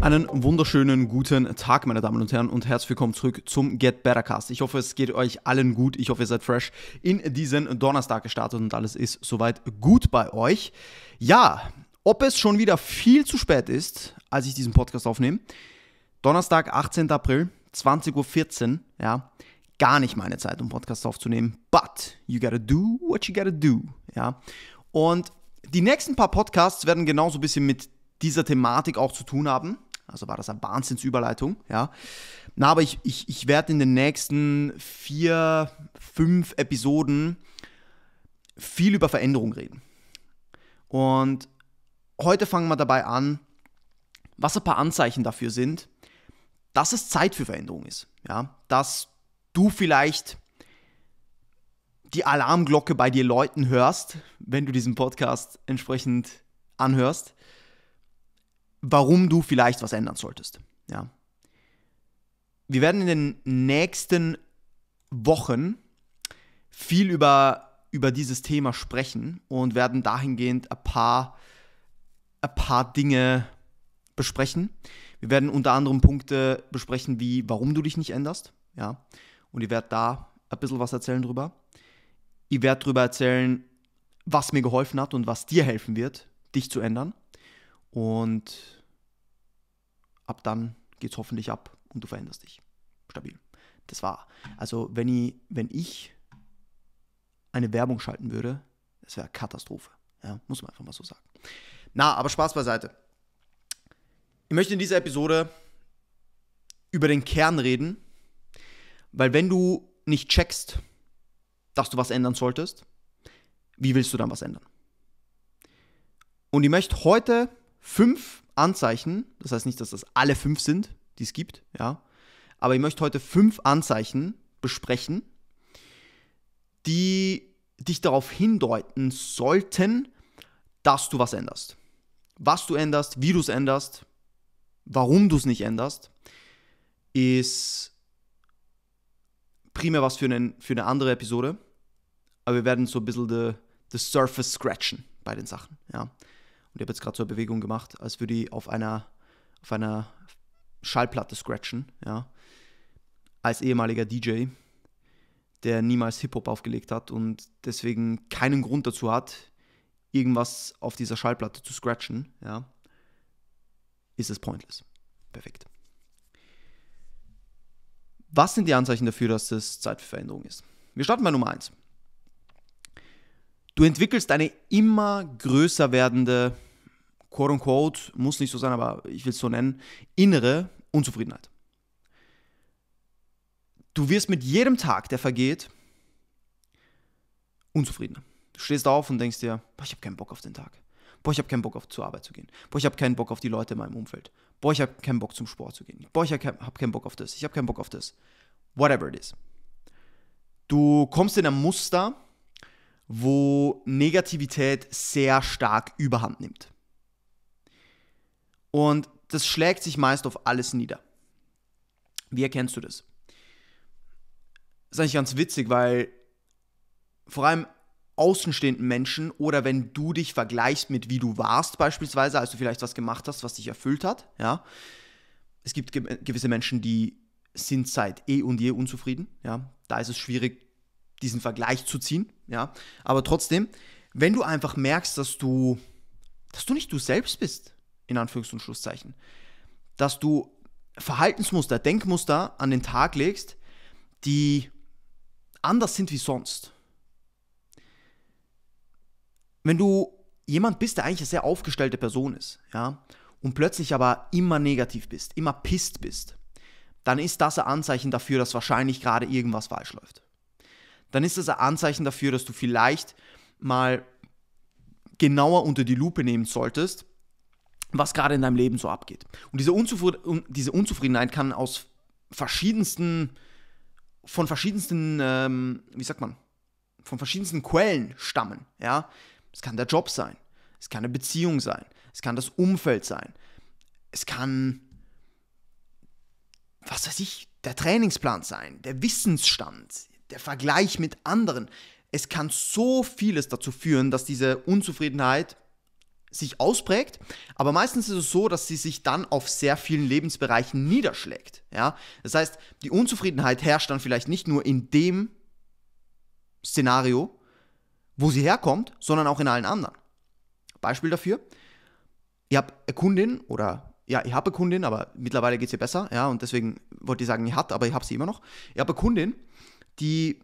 Einen wunderschönen guten Tag, meine Damen und Herren, und herzlich willkommen zurück zum Get Better Cast. Ich hoffe, es geht euch allen gut. Ich hoffe, ihr seid fresh in diesen Donnerstag gestartet und alles ist soweit gut bei euch. Ja, ob es schon wieder viel zu spät ist, als ich diesen Podcast aufnehme. Donnerstag, 18. April, 20.14 Uhr, ja. Gar nicht meine Zeit, um Podcasts aufzunehmen. But you gotta do what you gotta do, ja. Und die nächsten paar Podcasts werden genauso ein bisschen mit dieser Thematik auch zu tun haben. Also war das eine Wahnsinnsüberleitung, ja. Na, aber ich, ich, ich werde in den nächsten vier, fünf Episoden viel über Veränderung reden. Und heute fangen wir dabei an, was ein paar Anzeichen dafür sind, dass es Zeit für Veränderung ist. Ja? Dass du vielleicht die Alarmglocke bei dir Leuten hörst, wenn du diesen Podcast entsprechend anhörst warum du vielleicht was ändern solltest. Ja. Wir werden in den nächsten Wochen viel über, über dieses Thema sprechen und werden dahingehend ein paar, ein paar Dinge besprechen. Wir werden unter anderem Punkte besprechen, wie warum du dich nicht änderst. Ja. Und ich werde da ein bisschen was erzählen drüber. Ich werde darüber erzählen, was mir geholfen hat und was dir helfen wird, dich zu ändern. Und ab dann geht es hoffentlich ab und du veränderst dich. Stabil. Das war. Also, wenn ich, wenn ich eine Werbung schalten würde, das wäre Katastrophe. Ja, muss man einfach mal so sagen. Na, aber Spaß beiseite. Ich möchte in dieser Episode über den Kern reden, weil wenn du nicht checkst, dass du was ändern solltest, wie willst du dann was ändern? Und ich möchte heute fünf Anzeichen, das heißt nicht, dass das alle fünf sind, die es gibt, ja, aber ich möchte heute fünf Anzeichen besprechen, die dich darauf hindeuten sollten, dass du was änderst. Was du änderst, wie du es änderst, warum du es nicht änderst, ist primär was für, einen, für eine andere Episode. Aber wir werden so ein bisschen the, the surface scratchen bei den Sachen. Ja. Und ich habe jetzt gerade so eine Bewegung gemacht, als würde ich auf einer, auf einer Schallplatte scratchen, ja. Als ehemaliger DJ, der niemals Hip-Hop aufgelegt hat und deswegen keinen Grund dazu hat, irgendwas auf dieser Schallplatte zu scratchen, ja, ist es pointless. Perfekt. Was sind die Anzeichen dafür, dass es Zeit für Veränderung ist? Wir starten bei Nummer 1. Du entwickelst eine immer größer werdende quote unquote, muss nicht so sein, aber ich will es so nennen, innere Unzufriedenheit. Du wirst mit jedem Tag, der vergeht, unzufriedener. Du stehst auf und denkst dir, boah, ich habe keinen Bock auf den Tag. Boah, ich habe keinen Bock auf zur Arbeit zu gehen. Boah, ich habe keinen Bock auf die Leute in meinem Umfeld. Boah, ich habe keinen Bock zum Sport zu gehen. Boah, ich habe keinen Bock auf das. Ich habe keinen Bock auf das. Whatever it is. Du kommst in ein Muster, wo Negativität sehr stark überhand nimmt. Und das schlägt sich meist auf alles nieder. Wie erkennst du das? Das ist eigentlich ganz witzig, weil vor allem außenstehenden Menschen oder wenn du dich vergleichst mit wie du warst beispielsweise, als du vielleicht was gemacht hast, was dich erfüllt hat, ja. Es gibt gewisse Menschen, die sind seit eh und je unzufrieden, ja. Da ist es schwierig, diesen Vergleich zu ziehen, ja. Aber trotzdem, wenn du einfach merkst, dass du, dass du nicht du selbst bist, in Anführungs- und Schlusszeichen, dass du Verhaltensmuster, Denkmuster an den Tag legst, die anders sind wie sonst. Wenn du jemand bist, der eigentlich eine sehr aufgestellte Person ist, ja, und plötzlich aber immer negativ bist, immer pisst bist, dann ist das ein Anzeichen dafür, dass wahrscheinlich gerade irgendwas falsch läuft. Dann ist das ein Anzeichen dafür, dass du vielleicht mal genauer unter die Lupe nehmen solltest, was gerade in deinem Leben so abgeht. Und diese, Unzufrieden diese Unzufriedenheit kann aus verschiedensten, von verschiedensten, ähm, wie sagt man, von verschiedensten Quellen stammen. Ja, es kann der Job sein, es kann eine Beziehung sein, es kann das Umfeld sein, es kann, was weiß ich, der Trainingsplan sein, der Wissensstand, der Vergleich mit anderen. Es kann so vieles dazu führen, dass diese Unzufriedenheit sich ausprägt, aber meistens ist es so, dass sie sich dann auf sehr vielen Lebensbereichen niederschlägt. Ja? Das heißt, die Unzufriedenheit herrscht dann vielleicht nicht nur in dem Szenario, wo sie herkommt, sondern auch in allen anderen. Beispiel dafür, ihr habt eine Kundin oder ja, ich habe eine Kundin, aber mittlerweile geht es ihr besser, ja, und deswegen wollte ich sagen, ihr hat, aber ich habe sie immer noch. Ich habe eine Kundin, die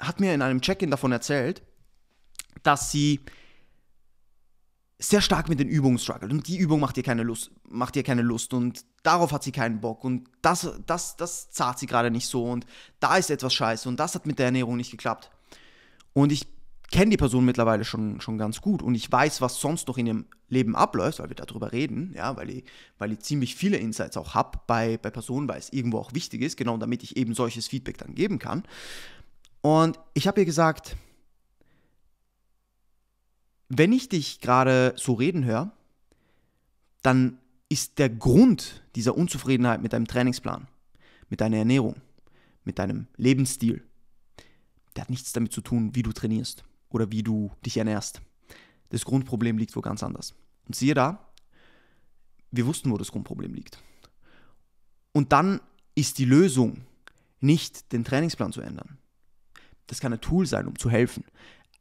hat mir in einem Check-in davon erzählt, dass sie sehr stark mit den Übungen struggelt und die Übung macht ihr keine Lust, macht ihr keine Lust und darauf hat sie keinen Bock und das, das, das zahlt sie gerade nicht so und da ist etwas scheiße und das hat mit der Ernährung nicht geklappt. Und ich kenne die Person mittlerweile schon, schon ganz gut und ich weiß, was sonst noch in ihrem Leben abläuft, weil wir darüber reden, ja, weil ich, weil ich ziemlich viele Insights auch habe bei, bei Personen, weil es irgendwo auch wichtig ist, genau damit ich eben solches Feedback dann geben kann. Und ich habe ihr gesagt, wenn ich dich gerade so reden höre, dann ist der Grund dieser Unzufriedenheit mit deinem Trainingsplan, mit deiner Ernährung, mit deinem Lebensstil, der hat nichts damit zu tun, wie du trainierst oder wie du dich ernährst. Das Grundproblem liegt wo ganz anders. Und siehe da, wir wussten, wo das Grundproblem liegt. Und dann ist die Lösung nicht, den Trainingsplan zu ändern. Das kann ein Tool sein, um zu helfen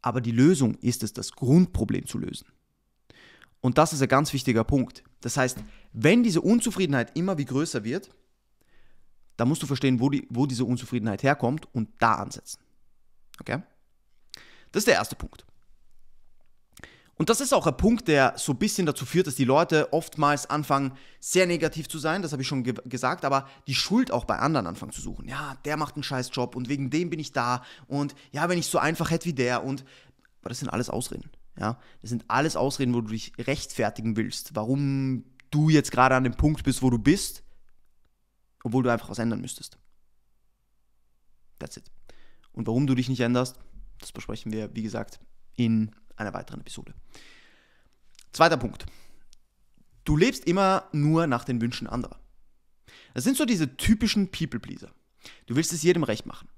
aber die Lösung ist es, das Grundproblem zu lösen. Und das ist ein ganz wichtiger Punkt. Das heißt, wenn diese Unzufriedenheit immer wie größer wird, dann musst du verstehen, wo, die, wo diese Unzufriedenheit herkommt und da ansetzen. Okay? Das ist der erste Punkt. Und das ist auch ein Punkt, der so ein bisschen dazu führt, dass die Leute oftmals anfangen, sehr negativ zu sein, das habe ich schon ge gesagt, aber die Schuld auch bei anderen anfangen zu suchen. Ja, der macht einen scheiß Job und wegen dem bin ich da und ja, wenn ich so einfach hätte wie der und aber das sind alles Ausreden. Ja, das sind alles Ausreden, wo du dich rechtfertigen willst, warum du jetzt gerade an dem Punkt bist, wo du bist, obwohl du einfach was ändern müsstest. That's it. Und warum du dich nicht änderst, das besprechen wir, wie gesagt, in einer weiteren Episode. Zweiter Punkt. Du lebst immer nur nach den Wünschen anderer. Das sind so diese typischen People-Pleaser. Du willst es jedem recht machen.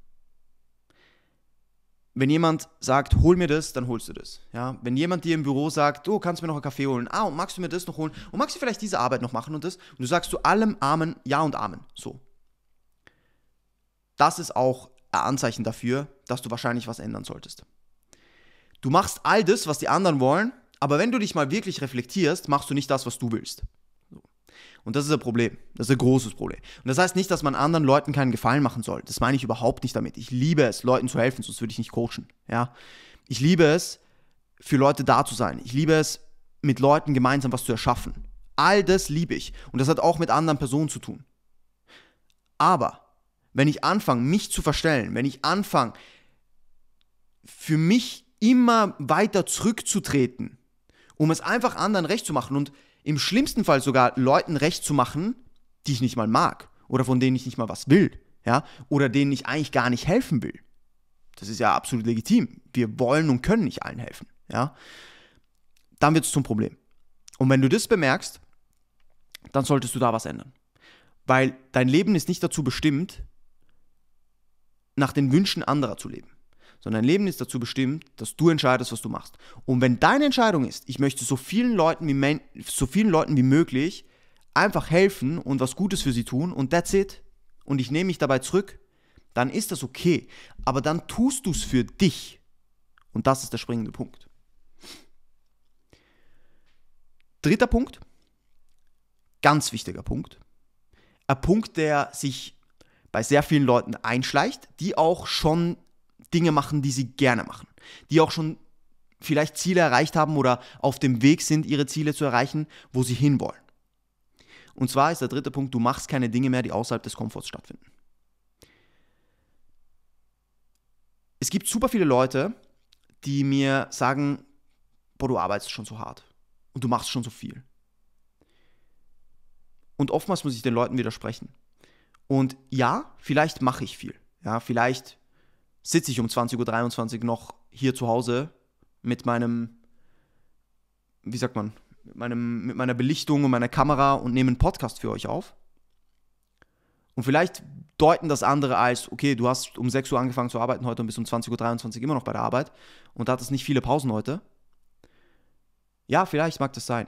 Wenn jemand sagt, hol mir das, dann holst du das. Ja? Wenn jemand dir im Büro sagt, du oh, kannst mir noch einen Kaffee holen, ah, und magst du mir das noch holen, und magst du vielleicht diese Arbeit noch machen und das, und du sagst zu allem Amen, Ja und Amen. So. Das ist auch ein Anzeichen dafür, dass du wahrscheinlich was ändern solltest. Du machst all das, was die anderen wollen, aber wenn du dich mal wirklich reflektierst, machst du nicht das, was du willst. Und das ist ein Problem. Das ist ein großes Problem. Und das heißt nicht, dass man anderen Leuten keinen Gefallen machen soll. Das meine ich überhaupt nicht damit. Ich liebe es, Leuten zu helfen, sonst würde ich nicht coachen. Ja? Ich liebe es, für Leute da zu sein. Ich liebe es, mit Leuten gemeinsam was zu erschaffen. All das liebe ich. Und das hat auch mit anderen Personen zu tun. Aber wenn ich anfange, mich zu verstellen, wenn ich anfange, für mich immer weiter zurückzutreten, um es einfach anderen recht zu machen und im schlimmsten Fall sogar Leuten recht zu machen, die ich nicht mal mag oder von denen ich nicht mal was will, ja, oder denen ich eigentlich gar nicht helfen will. Das ist ja absolut legitim. Wir wollen und können nicht allen helfen, ja. Dann wird es zum Problem. Und wenn du das bemerkst, dann solltest du da was ändern. Weil dein Leben ist nicht dazu bestimmt, nach den Wünschen anderer zu leben sondern dein Leben ist dazu bestimmt, dass du entscheidest, was du machst. Und wenn deine Entscheidung ist, ich möchte so vielen Leuten wie, so vielen Leuten wie möglich einfach helfen und was Gutes für sie tun und that's it, und ich nehme mich dabei zurück, dann ist das okay. Aber dann tust du es für dich. Und das ist der springende Punkt. Dritter Punkt, ganz wichtiger Punkt, ein Punkt, der sich bei sehr vielen Leuten einschleicht, die auch schon Dinge machen, die sie gerne machen, die auch schon vielleicht Ziele erreicht haben oder auf dem Weg sind, ihre Ziele zu erreichen, wo sie hinwollen. Und zwar ist der dritte Punkt, du machst keine Dinge mehr, die außerhalb des Komforts stattfinden. Es gibt super viele Leute, die mir sagen, boah, du arbeitest schon so hart und du machst schon so viel. Und oftmals muss ich den Leuten widersprechen. Und ja, vielleicht mache ich viel. Ja, vielleicht sitze ich um 20.23 Uhr noch hier zu Hause mit meinem, wie sagt man, mit, meinem, mit meiner Belichtung und meiner Kamera und nehme einen Podcast für euch auf. Und vielleicht deuten das andere als, okay, du hast um 6 Uhr angefangen zu arbeiten heute und bist um 20.23 Uhr immer noch bei der Arbeit und hattest nicht viele Pausen heute. Ja, vielleicht mag das sein.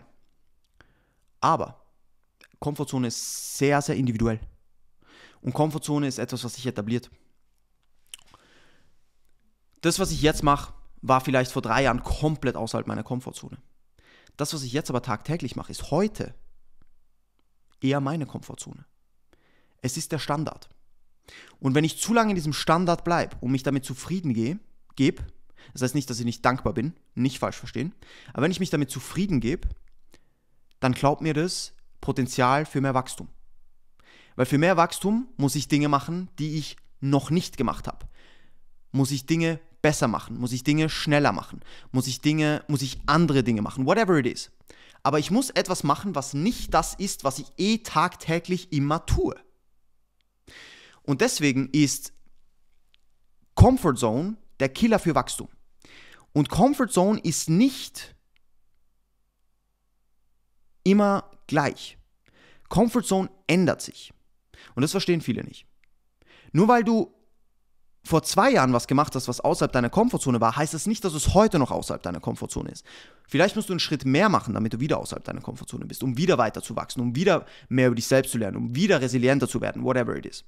Aber Komfortzone ist sehr, sehr individuell. Und Komfortzone ist etwas, was sich etabliert. Das, was ich jetzt mache, war vielleicht vor drei Jahren komplett außerhalb meiner Komfortzone. Das, was ich jetzt aber tagtäglich mache, ist heute eher meine Komfortzone. Es ist der Standard. Und wenn ich zu lange in diesem Standard bleibe und mich damit zufrieden gehe, gebe, das heißt nicht, dass ich nicht dankbar bin, nicht falsch verstehen, aber wenn ich mich damit zufrieden gebe, dann glaubt mir das Potenzial für mehr Wachstum. Weil für mehr Wachstum muss ich Dinge machen, die ich noch nicht gemacht habe. Muss ich Dinge besser machen? Muss ich Dinge schneller machen? Muss ich Dinge, muss ich andere Dinge machen? Whatever it is. Aber ich muss etwas machen, was nicht das ist, was ich eh tagtäglich immer tue. Und deswegen ist Comfort Zone der Killer für Wachstum. Und Comfort Zone ist nicht immer gleich. Comfort Zone ändert sich. Und das verstehen viele nicht. Nur weil du vor zwei Jahren was gemacht hast, was außerhalb deiner Komfortzone war, heißt das nicht, dass es heute noch außerhalb deiner Komfortzone ist. Vielleicht musst du einen Schritt mehr machen, damit du wieder außerhalb deiner Komfortzone bist, um wieder weiter zu wachsen, um wieder mehr über dich selbst zu lernen, um wieder resilienter zu werden, whatever it is.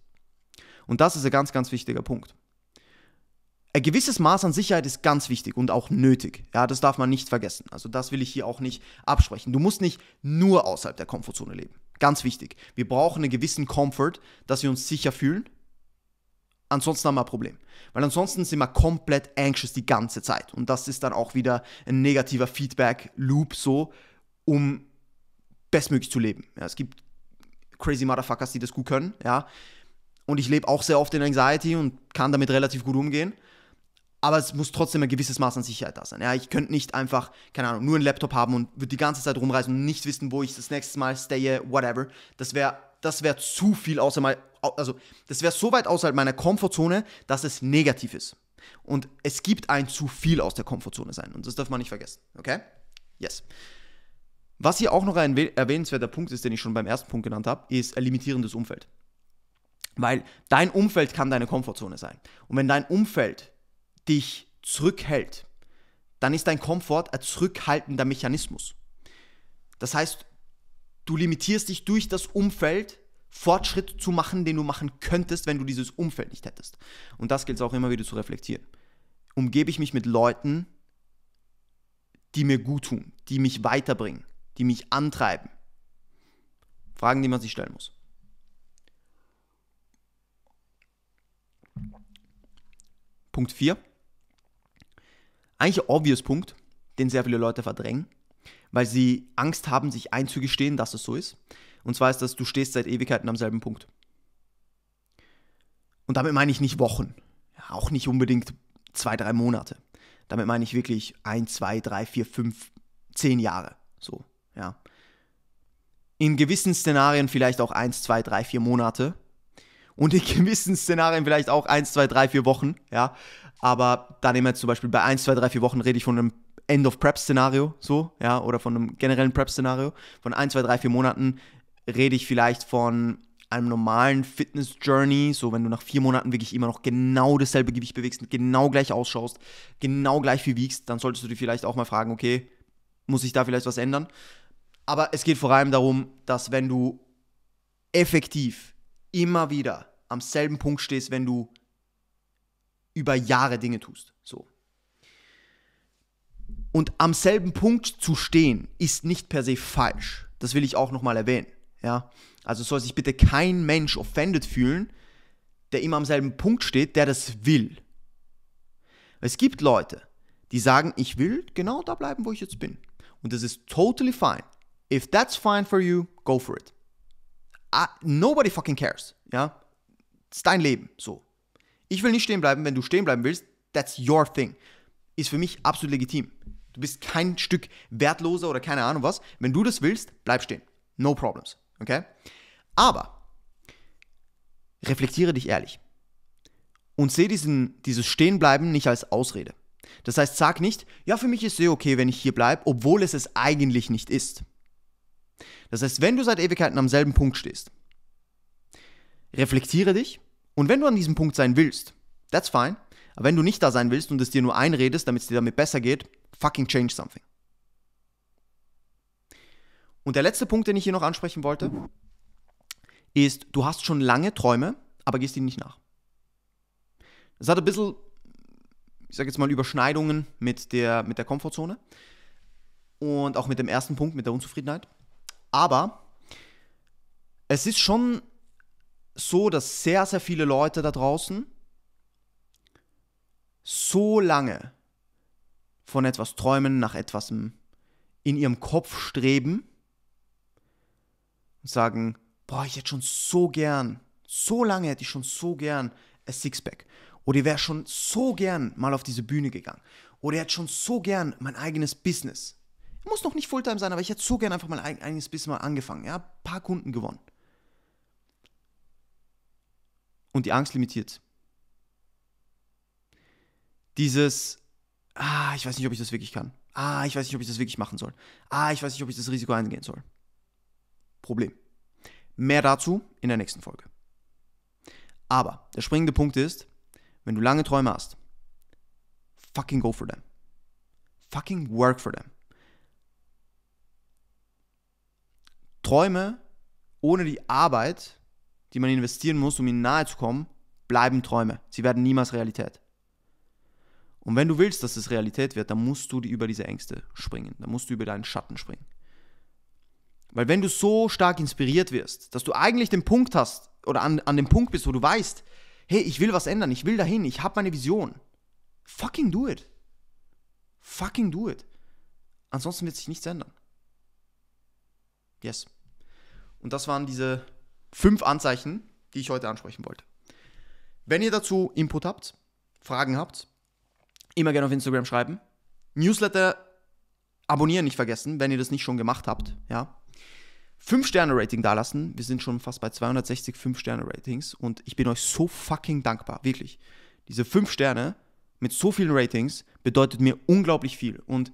Und das ist ein ganz, ganz wichtiger Punkt. Ein gewisses Maß an Sicherheit ist ganz wichtig und auch nötig. Ja, das darf man nicht vergessen. Also das will ich hier auch nicht absprechen. Du musst nicht nur außerhalb der Komfortzone leben. Ganz wichtig. Wir brauchen einen gewissen Comfort, dass wir uns sicher fühlen, Ansonsten haben wir ein Problem. Weil ansonsten sind wir komplett anxious die ganze Zeit. Und das ist dann auch wieder ein negativer Feedback-Loop, so, um bestmöglich zu leben. Ja, es gibt crazy Motherfuckers, die das gut können, ja. Und ich lebe auch sehr oft in Anxiety und kann damit relativ gut umgehen. Aber es muss trotzdem ein gewisses Maß an Sicherheit da sein. Ja, ich könnte nicht einfach, keine Ahnung, nur einen Laptop haben und würde die ganze Zeit rumreisen und nicht wissen, wo ich das nächste Mal stehe, whatever. Das wäre das wäre zu viel, außer mal also das wäre so weit außerhalb meiner Komfortzone, dass es negativ ist. Und es gibt ein zu viel aus der Komfortzone sein. Und das darf man nicht vergessen. Okay? Yes. Was hier auch noch ein erwähnenswerter Punkt ist, den ich schon beim ersten Punkt genannt habe, ist ein limitierendes Umfeld. Weil dein Umfeld kann deine Komfortzone sein. Und wenn dein Umfeld dich zurückhält, dann ist dein Komfort ein zurückhaltender Mechanismus. Das heißt, du limitierst dich durch das Umfeld Fortschritt zu machen, den du machen könntest, wenn du dieses Umfeld nicht hättest. Und das gilt es auch immer wieder zu reflektieren. Umgebe ich mich mit Leuten, die mir gut tun, die mich weiterbringen, die mich antreiben? Fragen, die man sich stellen muss. Punkt 4. Eigentlich ein obvious Punkt, den sehr viele Leute verdrängen, weil sie Angst haben, sich einzugestehen, dass es so ist. Und zwar ist das, du stehst seit Ewigkeiten am selben Punkt. Und damit meine ich nicht Wochen, auch nicht unbedingt zwei, drei Monate. Damit meine ich wirklich ein, zwei, drei, vier, fünf, zehn Jahre. So, ja. In gewissen Szenarien vielleicht auch eins, zwei, drei, vier Monate. Und in gewissen Szenarien vielleicht auch eins, zwei, drei, vier Wochen, ja. Aber da nehmen wir jetzt zum Beispiel bei eins, zwei, drei, vier Wochen rede ich von einem End-of-Prep-Szenario, so, ja, oder von einem generellen Prep-Szenario. Von ein, zwei, drei, vier Monaten rede ich vielleicht von einem normalen Fitness-Journey, so wenn du nach vier Monaten wirklich immer noch genau dasselbe Gewicht bewegst, genau gleich ausschaust, genau gleich viel wiegst, dann solltest du dir vielleicht auch mal fragen, okay, muss ich da vielleicht was ändern? Aber es geht vor allem darum, dass wenn du effektiv immer wieder am selben Punkt stehst, wenn du über Jahre Dinge tust. So. Und am selben Punkt zu stehen, ist nicht per se falsch. Das will ich auch nochmal erwähnen. Ja? Also soll sich bitte kein Mensch offended fühlen, der immer am selben Punkt steht, der das will. Es gibt Leute, die sagen, ich will genau da bleiben, wo ich jetzt bin. Und das ist totally fine. If that's fine for you, go for it. I, ah, nobody fucking cares. Ja? Das ist dein Leben. So. Ich will nicht stehen bleiben. Wenn du stehen bleiben willst, that's your thing. Ist für mich absolut legitim. Du bist kein Stück wertloser oder keine Ahnung was. Wenn du das willst, bleib stehen. No problems. Okay? Aber reflektiere dich ehrlich und sehe diesen, dieses Stehenbleiben nicht als Ausrede. Das heißt, sag nicht, ja, für mich ist es eh okay, wenn ich hier bleibe, obwohl es es eigentlich nicht ist. Das heißt, wenn du seit Ewigkeiten am selben Punkt stehst, reflektiere dich und wenn du an diesem Punkt sein willst, that's fine. Aber wenn du nicht da sein willst und es dir nur einredest, damit es dir damit besser geht, fucking change something. Und der letzte Punkt, den ich hier noch ansprechen wollte, ist, du hast schon lange Träume, aber gehst ihnen nicht nach. Das hat ein bisschen, ich sage jetzt mal, Überschneidungen mit der, mit der Komfortzone und auch mit dem ersten Punkt, mit der Unzufriedenheit. Aber es ist schon so, dass sehr, sehr viele Leute da draußen so lange von etwas träumen, nach etwas in ihrem Kopf streben, und sagen, boah, ich hätte schon so gern, so lange hätte ich schon so gern ein Sixpack. Oder ich wäre schon so gern mal auf diese Bühne gegangen. Oder ich hätte schon so gern mein eigenes Business. Muss noch nicht Fulltime sein, aber ich hätte so gern einfach mein eigenes Business mal angefangen. Ja, ein paar Kunden gewonnen. Und die Angst limitiert. Dieses, ah, ich weiß nicht, ob ich das wirklich kann. Ah, ich weiß nicht, ob ich das wirklich machen soll. Ah, ich weiß nicht, ob ich das Risiko eingehen soll. Problem. Mehr dazu in der nächsten Folge. Aber der springende Punkt ist, wenn du lange Träume hast, fucking go for them. Fucking work for them. Träume ohne die Arbeit, die man investieren muss, um ihnen nahe zu kommen, bleiben Träume. Sie werden niemals Realität. Und wenn du willst, dass es Realität wird, dann musst du über diese Ängste springen. Dann musst du über deinen Schatten springen. Weil wenn du so stark inspiriert wirst, dass du eigentlich den Punkt hast oder an, an dem Punkt bist, wo du weißt, hey, ich will was ändern, ich will dahin, ich habe meine Vision. Fucking do it. Fucking do it. Ansonsten wird sich nichts ändern. Yes. Und das waren diese fünf Anzeichen, die ich heute ansprechen wollte. Wenn ihr dazu Input habt, Fragen habt, immer gerne auf Instagram schreiben. Newsletter abonnieren nicht vergessen, wenn ihr das nicht schon gemacht habt. Ja, 5-Sterne-Rating dalassen. Wir sind schon fast bei 260 5-Sterne-Ratings und ich bin euch so fucking dankbar, wirklich. Diese 5 Sterne mit so vielen Ratings bedeutet mir unglaublich viel und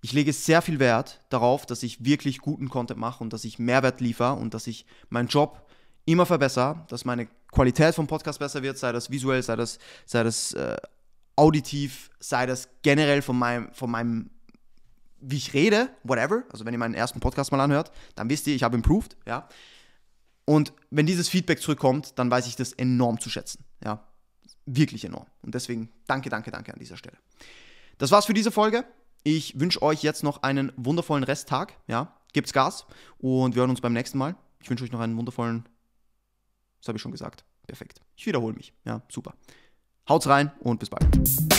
ich lege sehr viel Wert darauf, dass ich wirklich guten Content mache und dass ich Mehrwert liefere und dass ich meinen Job immer verbessere, dass meine Qualität vom Podcast besser wird, sei das visuell, sei das, sei das äh, auditiv, sei das generell von meinem, von meinem wie ich rede, whatever, also wenn ihr meinen ersten Podcast mal anhört, dann wisst ihr, ich habe improved, ja. Und wenn dieses Feedback zurückkommt, dann weiß ich das enorm zu schätzen, ja. Wirklich enorm. Und deswegen danke, danke, danke an dieser Stelle. Das war's für diese Folge. Ich wünsche euch jetzt noch einen wundervollen Resttag, ja. Gibt's Gas und wir hören uns beim nächsten Mal. Ich wünsche euch noch einen wundervollen, das habe ich schon gesagt, perfekt. Ich wiederhole mich, ja, super. Haut's rein und bis bald.